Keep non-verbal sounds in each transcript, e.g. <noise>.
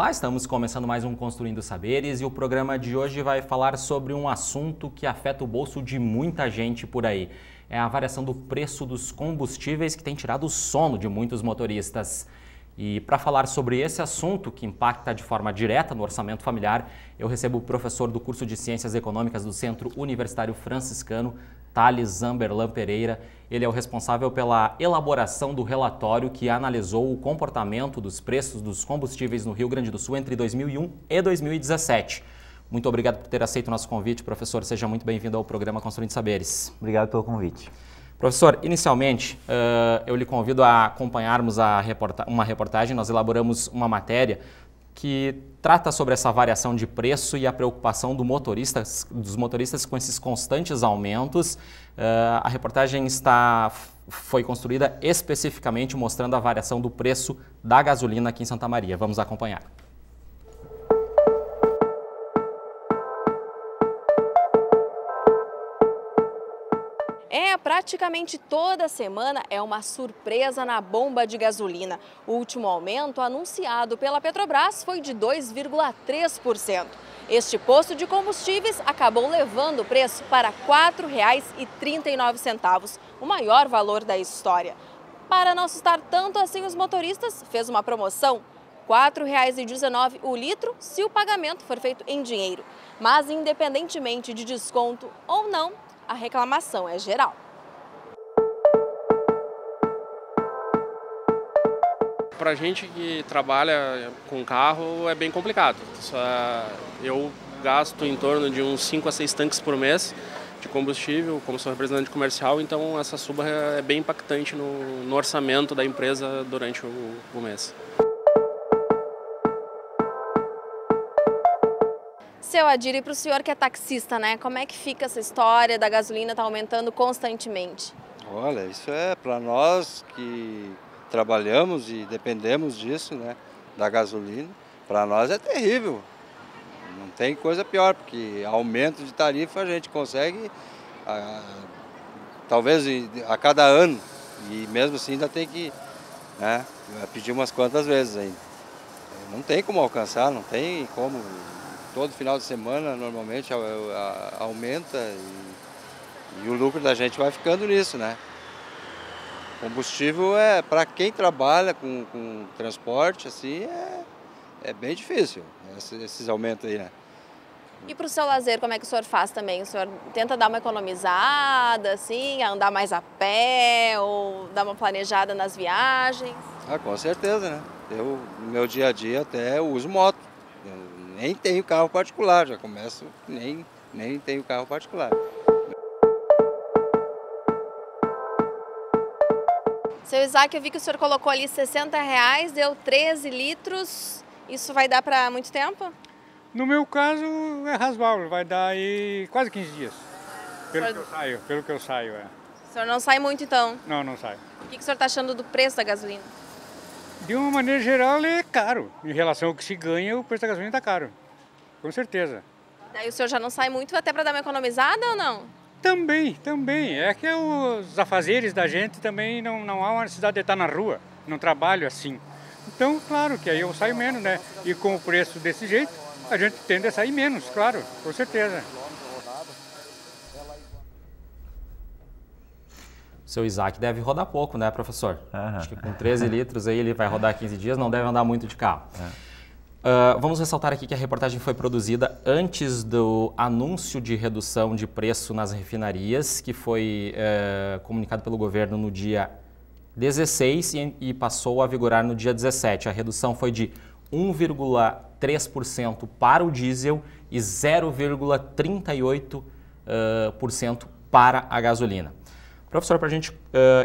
Olá, estamos começando mais um Construindo Saberes e o programa de hoje vai falar sobre um assunto que afeta o bolso de muita gente por aí. É a variação do preço dos combustíveis que tem tirado o sono de muitos motoristas. E para falar sobre esse assunto que impacta de forma direta no orçamento familiar, eu recebo o professor do curso de Ciências Econômicas do Centro Universitário Franciscano, Thales Zamberlan Pereira. Ele é o responsável pela elaboração do relatório que analisou o comportamento dos preços dos combustíveis no Rio Grande do Sul entre 2001 e 2017. Muito obrigado por ter aceito o nosso convite, professor. Seja muito bem-vindo ao programa Construindo Saberes. Obrigado pelo convite. Professor, inicialmente, uh, eu lhe convido a acompanharmos a reporta uma reportagem. Nós elaboramos uma matéria que trata sobre essa variação de preço e a preocupação do motorista, dos motoristas com esses constantes aumentos. Uh, a reportagem está, foi construída especificamente mostrando a variação do preço da gasolina aqui em Santa Maria. Vamos acompanhar. É, praticamente toda semana é uma surpresa na bomba de gasolina. O último aumento anunciado pela Petrobras foi de 2,3%. Este posto de combustíveis acabou levando o preço para R$ 4,39, o maior valor da história. Para não assustar tanto assim os motoristas, fez uma promoção R$ 4,19 o litro se o pagamento for feito em dinheiro. Mas independentemente de desconto ou não, a reclamação é geral. Para gente que trabalha com carro é bem complicado. Eu gasto em torno de uns 5 a 6 tanques por mês de combustível, como sou representante comercial, então essa suba é bem impactante no, orçamento da empresa durante o mês. Seu Adir, e para o senhor que é taxista, né? Como é que fica essa história da gasolina tá aumentando constantemente? Olha, isso é para nós que trabalhamos e dependemos disso, né? Da gasolina, para nós é terrível. Não tem coisa pior, porque aumento de tarifa a gente consegue a, ah, talvez a cada ano. E mesmo assim ainda tem que né, pedir umas quantas vezes ainda. Não tem como alcançar, não tem como todo final de semana normalmente aumenta e, e o lucro da gente vai ficando nisso, né? Combustível é, para quem trabalha com, com transporte, assim, é, é bem difícil, esses aumentos aí, né? E para o seu lazer, como é que o senhor faz também? O senhor tenta dar uma economizada, assim, andar mais a pé ou dar uma planejada nas viagens? Ah, com certeza, né? Eu, no meu dia a dia, até uso moto nem tenho carro particular, já começo, nem, nem tenho carro particular. Seu Isaac, eu vi que o senhor colocou ali 60 reais, deu 13 litros. Isso vai dar para muito tempo? No meu caso, é razoável, vai dar aí quase 15 dias. Pelo senhor... que eu saio, pelo que eu saio, é. O senhor não sai muito então? Não, não sai. O que, que o senhor está achando do preço da gasolina? De uma maneira geral, ele é caro. Em relação ao que se ganha, o preço da gasolina está caro. Com certeza. Daí o senhor já não sai muito até para dar uma economizada ou não? Também, também. É que é os afazeres da gente também não, não há uma necessidade de estar na rua, não trabalho assim. Então, claro que aí eu saio menos, né? E com o preço desse jeito, a gente tende a sair menos, claro, com certeza. Seu Isaac deve rodar pouco, né, professor? Acho que com 13 litros aí ele vai rodar 15 dias, não deve andar muito de carro. Uh, vamos ressaltar aqui que a reportagem foi produzida antes do anúncio de redução de preço nas refinarias, que foi uh, comunicado pelo governo no dia 16 e, e passou a vigorar no dia 17. A redução foi de 1,3% para o diesel e 0,38% uh, ah, para a gasolina. Professor, para a gente uh,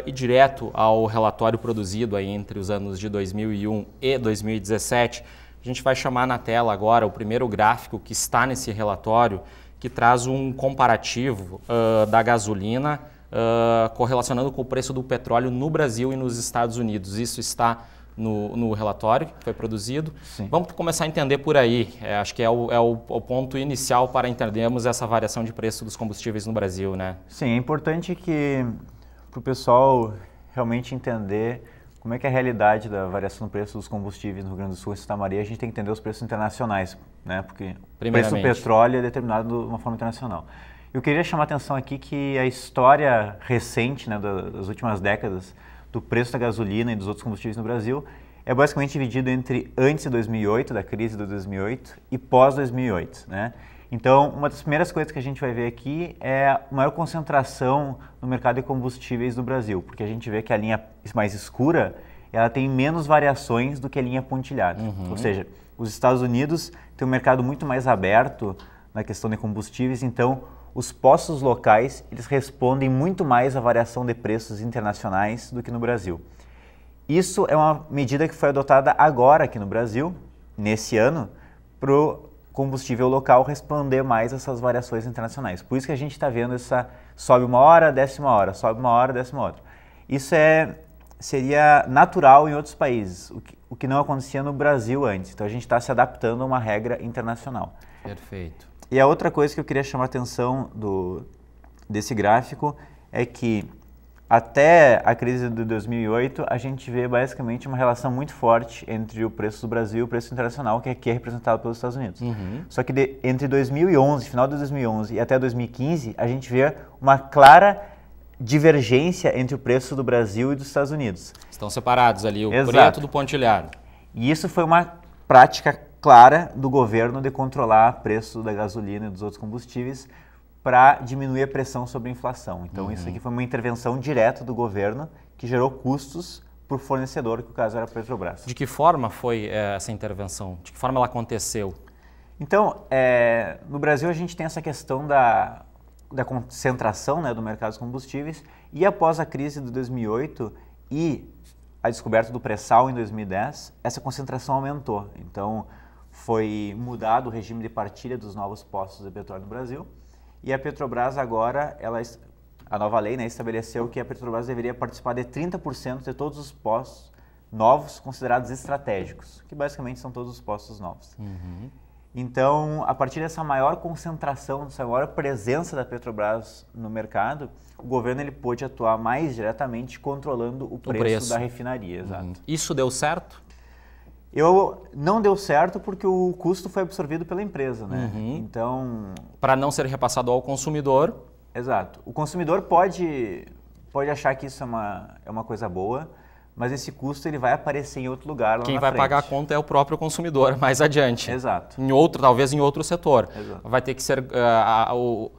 ir direto ao relatório produzido aí entre os anos de 2001 e 2017, a gente vai chamar na tela agora o primeiro gráfico que está nesse relatório, que traz um comparativo uh, da gasolina uh, correlacionando com o preço do petróleo no Brasil e nos Estados Unidos. Isso está no, no relatório que foi produzido. Sim. Vamos começar a entender por aí. É, acho que é, o, é o, o, ponto inicial para entendermos essa variação de preço dos combustíveis no Brasil, né? Sim, é importante que para o pessoal realmente entender como é que é a realidade da variação do preço dos combustíveis no Rio Grande do Sul e Santa Maria, a gente tem que entender os preços internacionais, né? Porque o preço do petróleo é determinado de uma forma internacional. Eu queria chamar a atenção aqui que a história recente, né, das últimas décadas, do preço da gasolina e dos outros combustíveis no Brasil é basicamente dividido entre antes de 2008, da crise de 2008, e pós 2008, né? Então, uma das primeiras coisas que a gente vai ver aqui é a maior concentração no mercado de combustíveis do Brasil, porque a gente vê que a linha mais escura ela tem menos variações do que a linha pontilhada. Uhum. Ou seja, os Estados Unidos têm um mercado muito mais aberto na questão de combustíveis, então os postos locais eles respondem muito mais à variação de preços internacionais do que no Brasil. Isso é uma medida que foi adotada agora aqui no Brasil, nesse ano, para o combustível local responder mais a essas variações internacionais. Por isso que a gente está vendo essa sobe uma hora, desce uma hora, sobe uma hora, desce uma outra. Isso é, seria natural em outros países, o que, o que não acontecia no Brasil antes. Então a gente está se adaptando a uma regra internacional. Perfeito. E a outra coisa que eu queria chamar a atenção do, desse gráfico é que até a crise de 2008, a gente vê basicamente uma relação muito forte entre o preço do Brasil e o preço internacional, que aqui é representado pelos Estados Unidos. Uhum. Só que de, entre 2011, final de 2011 e até 2015, a gente vê uma clara divergência entre o preço do Brasil e dos Estados Unidos. Estão separados ali, o Exato. preto do pontilhado. E isso foi uma prática clara do governo de controlar o preço da gasolina e dos outros combustíveis para diminuir a pressão sobre a inflação. Então, uhum. isso aqui foi uma intervenção direta do governo que gerou custos para o fornecedor, que o caso era a Petrobras. De que forma foi é, essa intervenção? De que forma ela aconteceu? Então, é, no Brasil a gente tem essa questão da, da concentração né, do mercado dos combustíveis e após a crise de 2008 e a descoberta do pré-sal em 2010, essa concentração aumentou. Então, foi mudado o regime de partilha dos novos postos de petróleo no Brasil e a Petrobras agora, ela, a nova lei né, estabeleceu que a Petrobras deveria participar de 30% de todos os postos novos considerados estratégicos, que basicamente são todos os postos novos. Uhum. Então, a partir dessa maior concentração, dessa maior presença da Petrobras no mercado, o governo ele pôde atuar mais diretamente controlando o, o preço, da refinaria. Uhum. Isso deu certo? Eu não deu certo porque o custo foi absorvido pela empresa, né? Uhum. Então, para não ser repassado ao consumidor. Exato. O consumidor pode pode achar que isso é uma é uma coisa boa, mas esse custo ele vai aparecer em outro lugar. Quem vai frente. pagar a conta é o próprio consumidor <laughs> mais adiante. Exato. Em outro, talvez em outro setor. Exato. Vai ter que ser uh, a, o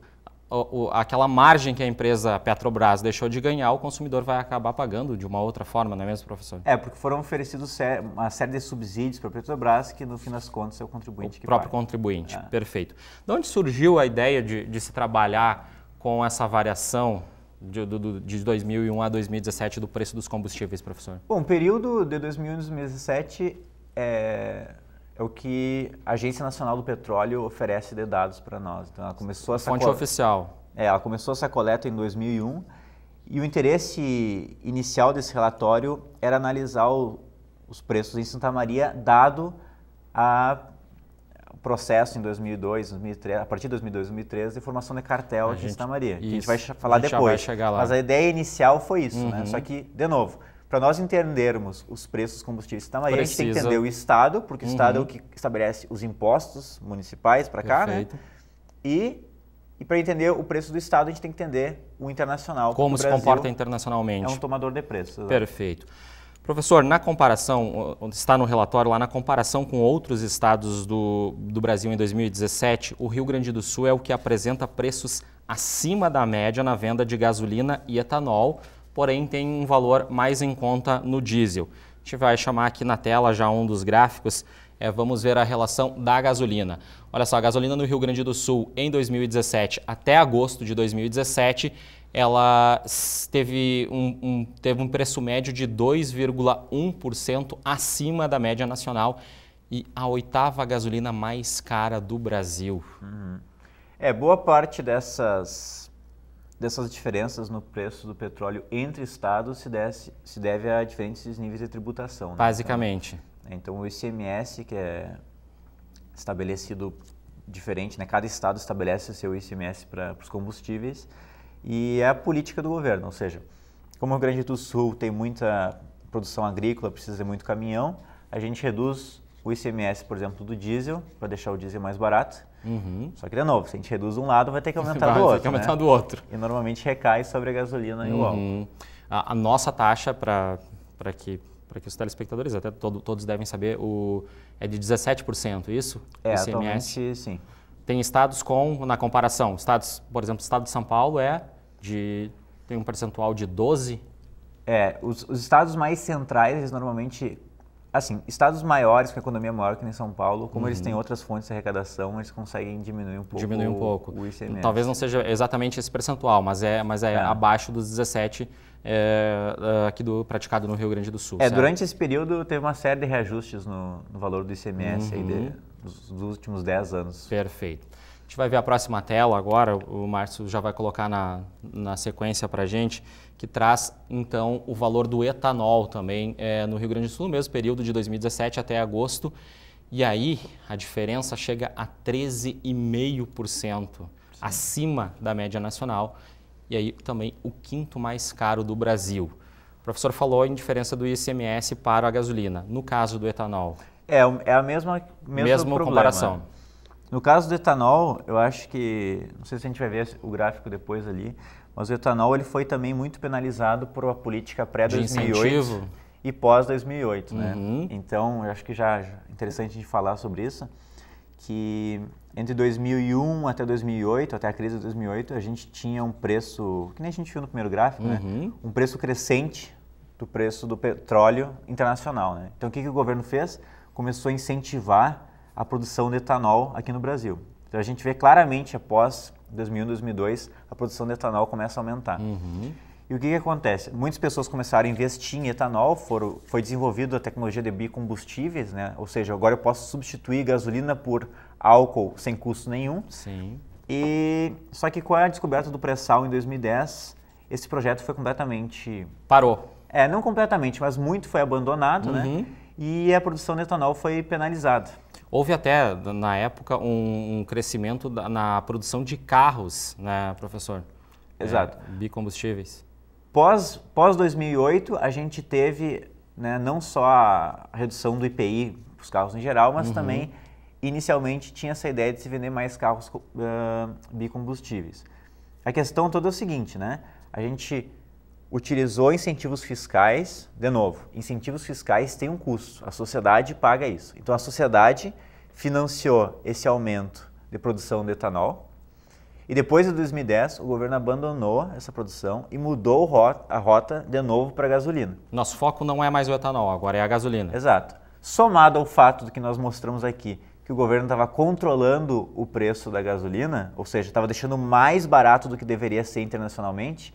o, o, aquela margem que a empresa Petrobras deixou de ganhar, o consumidor vai acabar pagando de uma outra forma, não é mesmo, professor? É, porque foram oferecidos uma série de subsídios para a Petrobras que, no fim das contas, é o contribuinte o que próprio paga. contribuinte, é. perfeito. De onde surgiu a ideia de, de se trabalhar com essa variação de, do, de 2001 a 2017 do preço dos combustíveis, professor? Bom, o período de 2001 a 2017 é é o que a Agência Nacional do Petróleo oferece de dados para nós. Então, ela começou essa fonte oficial. É, ela começou essa coleta em 2001 e o interesse inicial desse relatório era analisar o, os preços em Santa Maria, dado a processo em 2002, 2003, a partir de 2002, 2003, de formação de cartel a de gente, Santa Maria, que a gente vai falar a gente depois. Vai chegar lá. Mas a ideia inicial foi isso, né? uhum. né? Só que, de novo, para nós entendermos os preços dos combustíveis de Itamaria, Precisa. a gente tem que entender o Estado, porque uhum. o Estado é o uhum. que estabelece os impostos municipais para cá, né? Perfeito. né? E, e para entender o preço do Estado, a gente tem que entender o internacional. Como se comporta internacionalmente. É um tomador de preços. Perfeito. Professor, na comparação, está no relatório lá, na comparação com outros estados do, do Brasil em 2017, o Rio Grande do Sul é o que apresenta preços acima da média na venda de gasolina e etanol, porém tem um valor mais em conta no diesel. A gente vai chamar aqui na tela já um dos gráficos, é, vamos ver a relação da gasolina. Olha só, a gasolina no Rio Grande do Sul em 2017 até agosto de 2017 ela teve um, um, teve um preço médio de 2,1% acima da média nacional e a oitava gasolina mais cara do Brasil. Uhum. É, boa parte dessas dessas diferenças no preço do petróleo entre estados se, desse, se deve a diferentes níveis de tributação. Né? Basicamente. Então, então, o ICMS, que é estabelecido diferente, né? cada estado estabelece o seu ICMS para os combustíveis, e é a política do governo, ou seja, como o Rio Grande do Sul tem muita produção agrícola, precisa de muito caminhão, a gente reduz o ICMS, por exemplo, do diesel, para deixar o diesel mais barato. Uhum. Só que, de novo, se a gente reduz um lado, vai ter que aumentar vai, do outro. Vai ter que aumentar né? do outro. E normalmente recai sobre a gasolina uhum. e o álcool. Uhum. A, a nossa taxa, para que para que os telespectadores, até todo, todos devem saber, o, é de 17%, isso? É, ICMS. sim. Tem estados com, na comparação, estados, por exemplo, o estado de São Paulo é de, tem um percentual de 12%. É, os, os estados mais centrais, eles normalmente assim, estados maiores com economia maior que nem São Paulo, como uhum. eles têm outras fontes de arrecadação, eles conseguem diminuir um pouco, diminuir um pouco. o ICMS. Talvez não seja exatamente esse percentual, mas é, mas é, é. abaixo dos 17 é, é, aqui do praticado no Rio Grande do Sul. É, certo? durante esse período teve uma série de reajustes no, no valor do ICMS uhum. aí de, uhum. dos, dos últimos 10 anos. Perfeito. A gente vai ver a próxima tela agora, o Márcio já vai colocar na, na sequência para a gente, que traz então o valor do etanol também é, no Rio Grande do Sul, no mesmo período de 2017 até agosto. E aí a diferença chega a 13,5%, acima da média nacional. E aí também o quinto mais caro do Brasil. O professor falou em diferença do ICMS para a gasolina, no caso do etanol. É, é a mesma, mesmo mesma comparação. No caso do etanol, eu acho que, não sei se a gente vai ver o gráfico depois ali, mas o etanol ele foi também muito penalizado por uma política pré-2008 e pós-2008, né? uhum. né? Então, eu acho que já é interessante a gente falar sobre isso, que entre 2001 até 2008, até a crise de 2008, a gente tinha um preço, que nem a gente viu no primeiro gráfico, né? uhum. né? Um preço crescente do preço do petróleo internacional, né? Então, o que, que o governo fez? Começou a incentivar a produção de etanol aqui no Brasil. Então a gente vê claramente após 2001, 2002, a produção de etanol começa a aumentar. Uhum. E o que, que, acontece? Muitas pessoas começaram a investir em etanol, foram, foi desenvolvida a tecnologia de biocombustíveis, né? ou seja, agora eu posso substituir gasolina por álcool sem custo nenhum. Sim. E só que com a descoberta do pré-sal em 2010, esse projeto foi completamente parou. É, não completamente, mas muito foi abandonado, né? uhum. né? E a produção de etanol foi penalizada. Houve até, na época, um, um crescimento da, na produção de carros, né, professor? É, Exato. É, bicombustíveis. Pós, pós 2008, a gente teve né, não só a redução do IPI para os carros em geral, mas uhum. também, inicialmente, tinha essa ideia de se vender mais carros uh, bicombustíveis. A questão toda é o seguinte, né? A gente utilizou incentivos fiscais, de novo, incentivos fiscais têm um custo, a sociedade paga isso. Então a sociedade financiou esse aumento de produção de etanol e depois de 2010 o governo abandonou essa produção e mudou a rota de novo para a gasolina. Nosso foco não é mais o etanol, agora é a gasolina. Exato. Somado ao fato do que nós mostramos aqui, que o governo estava controlando o preço da gasolina, ou seja, estava deixando mais barato do que deveria ser internacionalmente,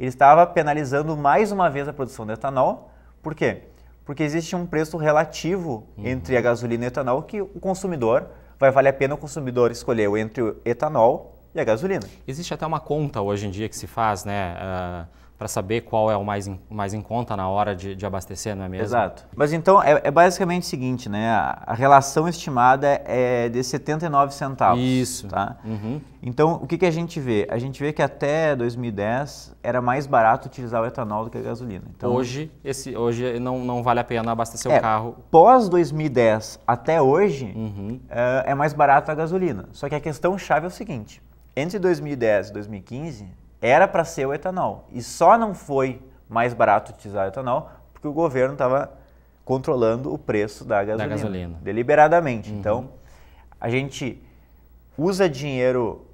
ele estava penalizando mais uma vez a produção de etanol. Por quê? Porque existe um preço relativo uhum. entre a gasolina e o etanol que o consumidor vai valer a pena o consumidor escolher entre o etanol e a gasolina. Existe até uma conta hoje em dia que se faz, né? Uh para saber qual é o mais em, mais em conta na hora de, de abastecer, não é mesmo? Exato. Mas então é, é basicamente o seguinte, né? A, a, relação estimada é, é de 79 centavos. Isso. Tá? Uhum. Então o que, que a gente vê? A gente vê que até 2010 era mais barato utilizar o etanol do que a gasolina. Então, hoje esse, hoje não, não vale a pena abastecer é, o carro. Pós 2010 até hoje uhum. é, é mais barato a gasolina. Só que a questão chave é o seguinte: entre 2010 e 2015 era para ser o etanol. E só não foi mais barato utilizar o etanol porque o governo estava controlando o preço da gasolina. Da gasolina. Deliberadamente. Uhum. Então, a gente usa dinheiro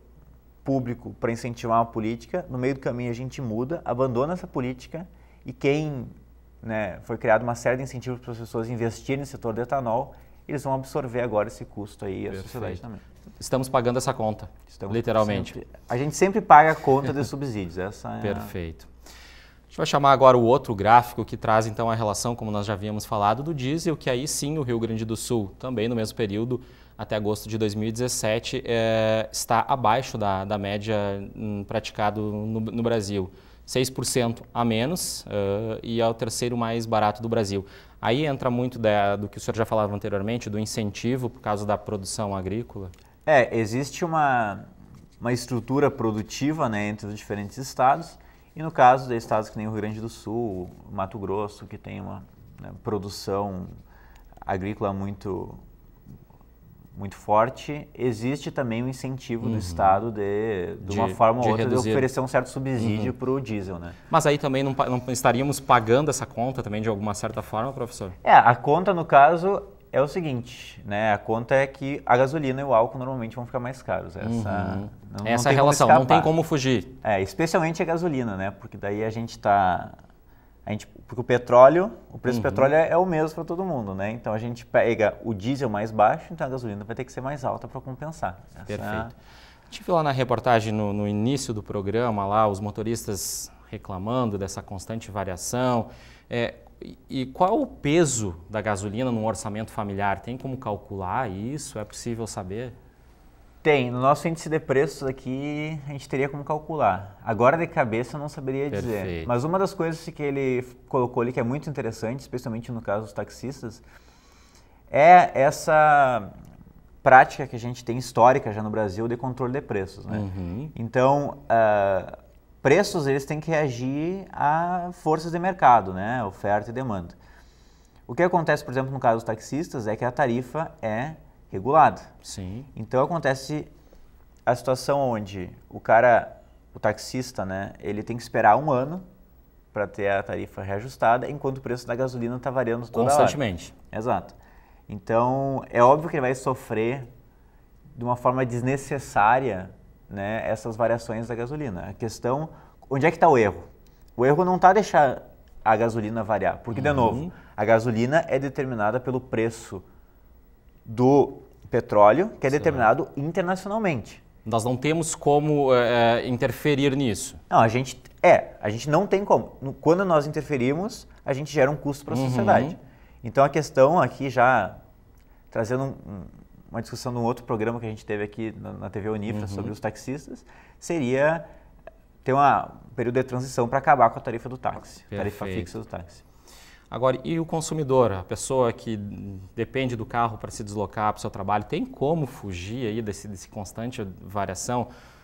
público para incentivar uma política, no meio do caminho a gente muda, abandona essa política e quem né, foi criado uma série de incentivos para as pessoas investirem no setor do etanol, eles vão absorver agora esse custo aí, a Perfeito. sociedade também estamos pagando essa conta, estamos literalmente. Sempre, a gente sempre paga a conta dos <laughs> subsídios, essa é Perfeito. A gente vai chamar agora o outro gráfico que traz então a relação, como nós já havíamos falado, do diesel, que aí sim o Rio Grande do Sul, também no mesmo período, até agosto de 2017, é, eh, está abaixo da, da média hum, praticada no, no Brasil. 6% a menos uh, e é o terceiro mais barato do Brasil. Aí entra muito da, do que o senhor já falava anteriormente, do incentivo por causa da produção agrícola. É, existe uma, uma estrutura produtiva né, entre os diferentes estados, e no caso de estados que nem o Rio Grande do Sul, Mato Grosso, que tem uma né, produção agrícola muito, muito forte, existe também o um incentivo uhum. do Estado de, de, de uma forma ou outra, reduzir. de oferecer um certo subsídio uhum. para o diesel, né? Mas aí também não, não, estaríamos pagando essa conta também de alguma certa forma, professor? É, a conta, no caso, é o seguinte, né? A conta é que a gasolina e o álcool normalmente vão ficar mais caros. Essa, uhum. não, essa não relação, não tem como fugir. É, especialmente a gasolina, né? Porque daí a gente está... A gente, porque o petróleo, o preço uhum. do petróleo é, é o mesmo para todo mundo, né? Então a gente pega o diesel mais baixo, então a gasolina vai ter que ser mais alta para compensar. Essa... Perfeito. Tive lá na reportagem no, no início do programa lá os motoristas reclamando dessa constante variação. É, e qual o peso da gasolina no orçamento familiar? Tem como calcular isso? É possível saber? Tem. No nosso índice de preços aqui, a gente teria como calcular. Agora, de cabeça, eu não saberia Perfeito. dizer. Mas uma das coisas que ele colocou ali, que é muito interessante, especialmente no caso dos taxistas, é essa prática que a gente tem histórica já no Brasil de controle de preços. Né? Uhum. Então, uh, preços eles têm que reagir a forças de mercado, né? oferta e demanda. O que acontece, por exemplo, no caso dos taxistas é que a tarifa é regulada. Sim. Então acontece a situação onde o cara, o taxista, né, ele tem que esperar um ano para ter a tarifa reajustada, enquanto o preço da gasolina está variando toda Constantemente. Hora. Exato. Então, é óbvio que ele vai sofrer de uma forma desnecessária né, essas variações da gasolina. A questão, onde é que está o erro? O erro não está deixar a gasolina variar, porque, de uhum. novo, a gasolina é determinada pelo preço do petróleo, que é certo. determinado internacionalmente. Nós não temos como é, interferir nisso. Não, a gente é, a gente não tem como. Quando nós interferimos, a gente gera um custo para a uhum. sociedade. Então a questão aqui já trazendo um, uma discussão num outro programa que a gente teve aqui na, na TV Unifra uhum. sobre os taxistas, seria ter uma, um período de transição para acabar com a tarifa do táxi, Perfeito. tarifa fixa do táxi. Agora, e o consumidor, a pessoa que depende do carro para se deslocar para o seu trabalho, tem como fugir aí desse, desse constante variação?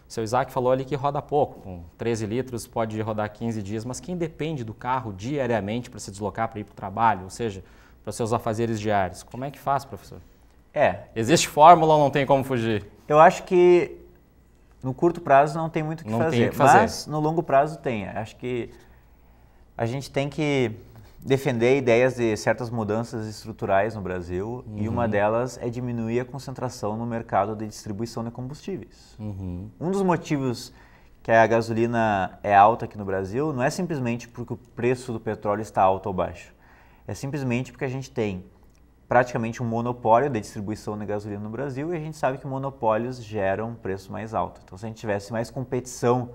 O seu Isaac falou ali que roda pouco, com 13 litros pode rodar 15 dias, mas quem depende do carro diariamente para se deslocar para ir para o trabalho, ou seja, para seus afazeres diários, como é que faz, professor? É. Existe fórmula ou não tem como fugir? Eu acho que no curto prazo não tem muito o que, não fazer, tem que fazer, mas no longo prazo tem. Acho que a gente tem que defender ideias de certas mudanças estruturais no Brasil uhum. e uma uhum. delas é diminuir a concentração no mercado de distribuição de combustíveis. Uhum. Um dos motivos que a gasolina é alta aqui no Brasil não é simplesmente porque o preço do petróleo está alto ou baixo. É simplesmente porque a gente tem praticamente um monopólio da distribuição de gasolina no Brasil e a gente sabe que monopólios geram preço mais alto. Então, se a gente tivesse mais competição,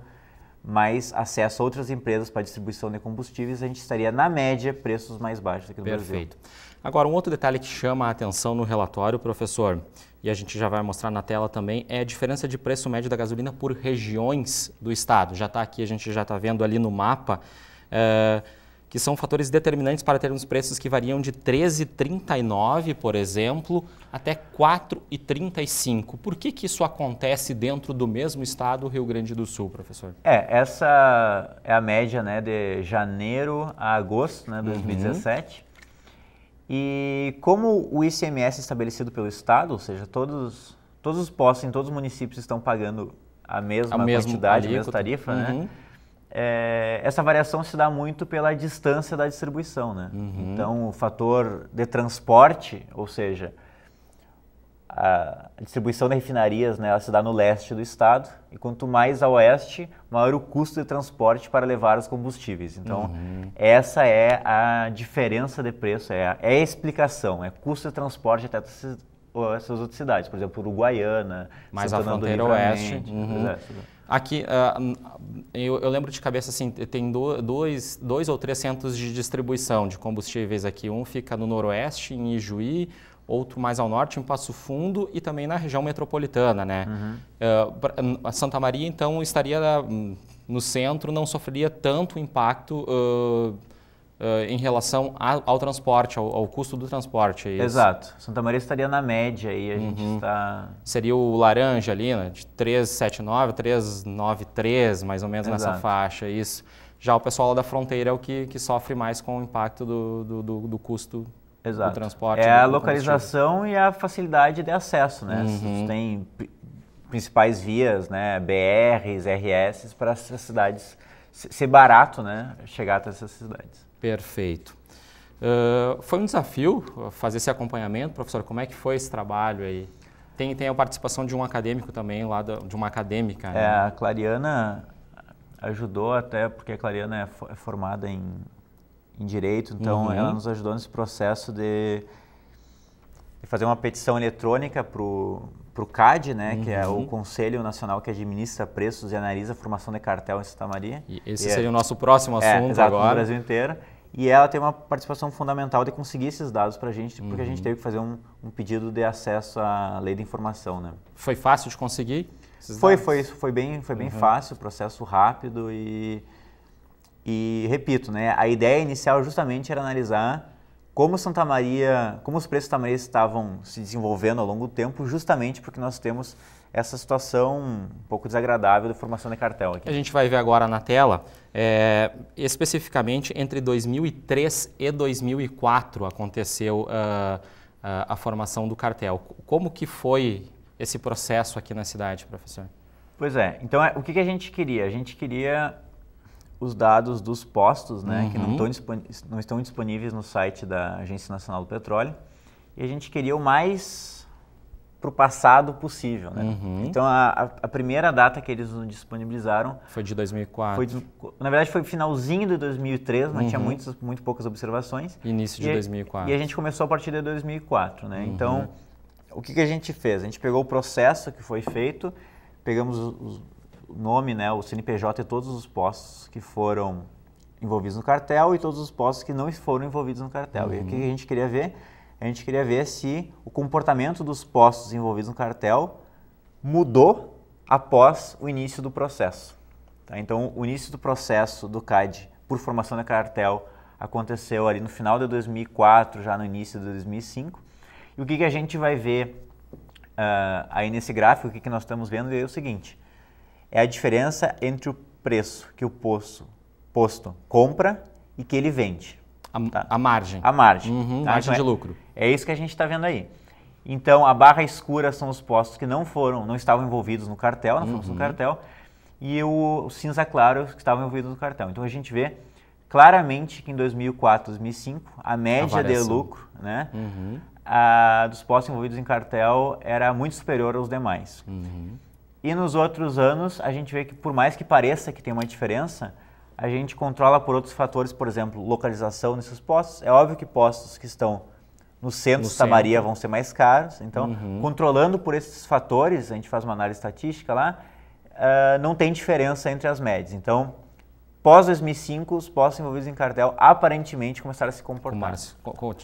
mais acesso a outras empresas para distribuição de combustíveis, a gente estaria, na média, preços mais baixos aqui no Perfeito. Brasil. Perfeito. Agora, um outro detalhe que chama a atenção no relatório, professor, e a gente já vai mostrar na tela também, é a diferença de preço médio da gasolina por regiões do estado. Já está aqui, a gente já está vendo ali no mapa. Uh, que são fatores determinantes para termos preços que variam de 13,39, por exemplo, até 4,35. Por que, que isso acontece dentro do mesmo estado, Rio Grande do Sul, professor? É, essa é a média né, de janeiro a agosto né, de 2017. Uhum. E como o ICMS é estabelecido pelo Estado, ou seja, todos, todos os postos em todos os municípios estão pagando a mesma a quantidade, a mesma tarifa, né? uhum. né? é, essa variação se dá muito pela distância da distribuição, né? Uhum. Então, o fator de transporte, ou seja, a distribuição de refinarias, né, ela se dá no leste do estado e quanto mais a oeste, maior o custo de transporte para levar os combustíveis. Então, uhum. essa é a diferença de preço, é a, é a explicação, é custo de transporte até essas outras cidades, por exemplo, Uruguaiana, mais Santana a fronteira oeste. Uhum. Aqui, uh, eu, eu, lembro de cabeça assim, tem do, dois, dois ou três centros de distribuição de combustíveis aqui. Um fica no noroeste, em Ijuí, outro mais ao norte, em Passo Fundo e também na região metropolitana, né? Uhum. Uh, Santa Maria, então, estaria hum, no centro, não sofreria tanto impacto uh, Uh, em relação a, ao transporte, ao, ao, custo do transporte. É Exato. Santa Maria estaria na média aí a uhum. gente está. Seria o laranja ali, né? De 379, 393, mais ou menos Exato. nessa faixa, é isso. Já o pessoal da fronteira é o que, que sofre mais com o impacto do, do, do, do custo Exato. do transporte. É a localização e a facilidade de acesso, né? Uhum. tem principais vias, né? BRs, RS, para essas cidades ser barato, né? Chegar até essas cidades. Perfeito. Uh, foi um desafio ah, fazer esse acompanhamento, professor. Como é que foi esse trabalho aí? Tem, tem a participação de um acadêmico também, lá de uma acadêmica. Né? É, a Clariana ajudou até, porque a Clariana é, fo é formada em, em Direito, então uhum. ela nos ajudou nesse processo de, de fazer uma petição eletrônica para o para o CAD, né, uhum. que é o uhum. Conselho Nacional que administra preços e analisa a formação de cartel em Santa Maria. E esse e é seria é, o nosso próximo é, assunto é, exato, agora. No Brasil inteiro. E ela tem uma participação fundamental de conseguir esses dados para a gente, porque uhum. a gente teve que fazer um, um, pedido de acesso à lei da informação. Né? Foi fácil de conseguir? Foi, dados? foi, foi bem, foi bem uhum. fácil, processo rápido e, e repito, né, a ideia inicial justamente era analisar como Santa Maria, como os preços de Santa Maria estavam se desenvolvendo ao longo do tempo, justamente porque nós temos essa situação um pouco desagradável da formação de cartel. Aqui. A gente vai ver agora na tela, é, especificamente entre 2003 e 2004 aconteceu uh, ah, a, ah, a formação do cartel. Como que foi esse processo aqui na cidade, professor? Pois é, então é, o que, que a gente queria? A gente queria os dados dos postos, né, uhum. que não estão, uhum. não estão disponíveis no site da Agência Nacional do Petróleo. E a gente queria o mais para o passado possível. Né? Uhum. Então, a, a, primeira data que eles nos disponibilizaram... Foi de 2004. Foi de, na verdade, foi finalzinho de 2003, mas né, uhum. tinha muitas, muito poucas observações. Início de e, 2004. E a gente começou a partir de 2004. Né? Uhum. Então, o que, que a gente fez? A gente pegou o processo que foi feito, pegamos os, nome, né, o CNPJ e todos os postos que foram envolvidos no cartel e todos os postos que não foram envolvidos no cartel. Uhum. E o que uhum. a gente queria ver? A gente queria ver se o comportamento dos postos envolvidos no cartel mudou após o início do processo. Tá? Então, o início do processo do CAD por formação da cartel aconteceu ali no final de 2004, já no início de 2005. E o que, que a gente vai ver uh, aí nesse gráfico, o que, que nós estamos vendo é o seguinte é a diferença entre o preço que o posto, posto compra e que ele vende. A, tá? a margem. A margem. Uhum, tá? Margem então, de é lucro. É, isso que a gente está vendo aí. Então, a barra escura são os postos que não foram, não estavam envolvidos no cartel, não uhum. no cartel, e o, o cinza claro que estavam envolvidos no cartel. Então, a gente vê claramente que em 2004, 2005, a média de lucro né, uhum. a, dos postos envolvidos em cartel era muito superior aos demais. Uhum. E nos outros anos, a gente vê que, por mais que pareça que tem uma diferença, a gente controla por outros fatores, por exemplo, localização nesses postos. É óbvio que postos que estão no centro da Santa Maria vão ser mais caros. Então, uhum. controlando por esses fatores, a gente faz uma análise estatística lá, uh, não tem diferença entre as médias. Então, pós 2005, os postos envolvidos em cartel aparentemente começaram a se comportar.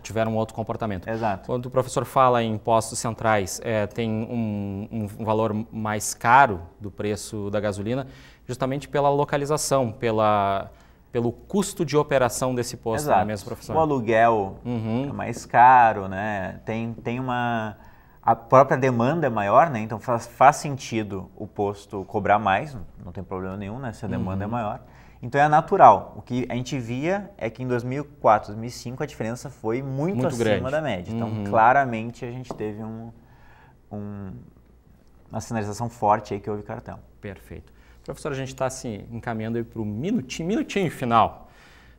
tiveram um outro comportamento. Exato. Quando o professor fala em postos centrais, é, tem um, um, valor mais caro do preço da gasolina, justamente pela localização, pela, pelo custo de operação desse posto, é Exato. Né, mesmo, professor? O aluguel uhum. é mais caro, né? Tem, tem uma a própria demanda é maior, né? Então faz, faz sentido o posto cobrar mais, não tem problema nenhum, né? Se a demanda é uhum. é maior. Então é natural. O que a gente via é que em 2004, 2005 a diferença foi muito, muito acima grande. da média. Então uhum. claramente a gente teve um, um, uma sinalização forte aí que houve cartão. Perfeito. Professor, a gente está se assim, encaminhando para o minutinho, minutinho final.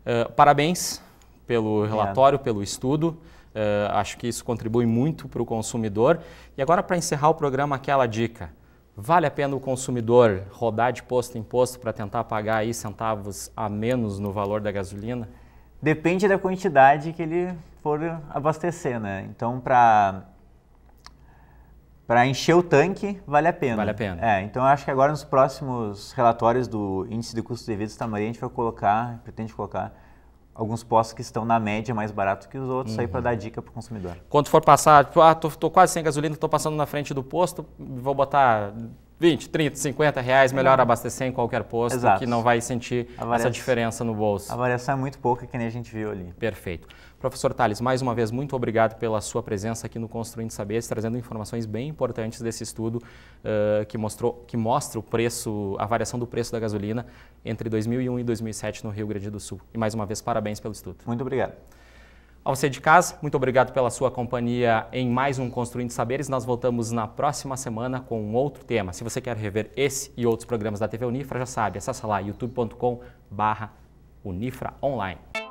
Uh, parabéns pelo relatório, é. pelo estudo. Uh, acho que isso contribui muito para o consumidor. E agora, para encerrar o programa, aquela dica. Vale a pena o consumidor rodar de posto em posto para tentar pagar aí centavos a menos no valor da gasolina? Depende da quantidade que ele for abastecer, né? Então, para para encher o tanque, vale a pena. Vale a pena. É, então acho que agora nos próximos relatórios do índice de custo de vida do Tamari, a gente vai colocar, pretende colocar alguns postos que estão na média mais barato que os outros, uhum. aí para dar dica para o consumidor. Quando for passar, tipo, ah, tô, tô quase sem gasolina, estou passando na frente do posto, vou botar 20, 30, 50 reais, melhor uhum. abastecer em qualquer posto, Exato. que não vai sentir variação, essa diferença no bolso. A variação é muito pouca, que nem a gente viu ali. Perfeito. Professor Tales, mais uma vez, muito obrigado pela sua presença aqui no Construindo Saberes, trazendo informações bem importantes desse estudo uh, que, mostrou, que mostra o preço, a variação do preço da gasolina entre 2001 e 2007 no Rio Grande do Sul. E mais uma vez, parabéns pelo estudo. Muito obrigado. A você de casa, muito obrigado pela sua companhia em mais um Construindo Saberes. Nós voltamos na próxima semana com um outro tema. Se você quer rever esse e outros programas da TV Unifra, já sabe, acessa lá youtube.com barra Unifra Online.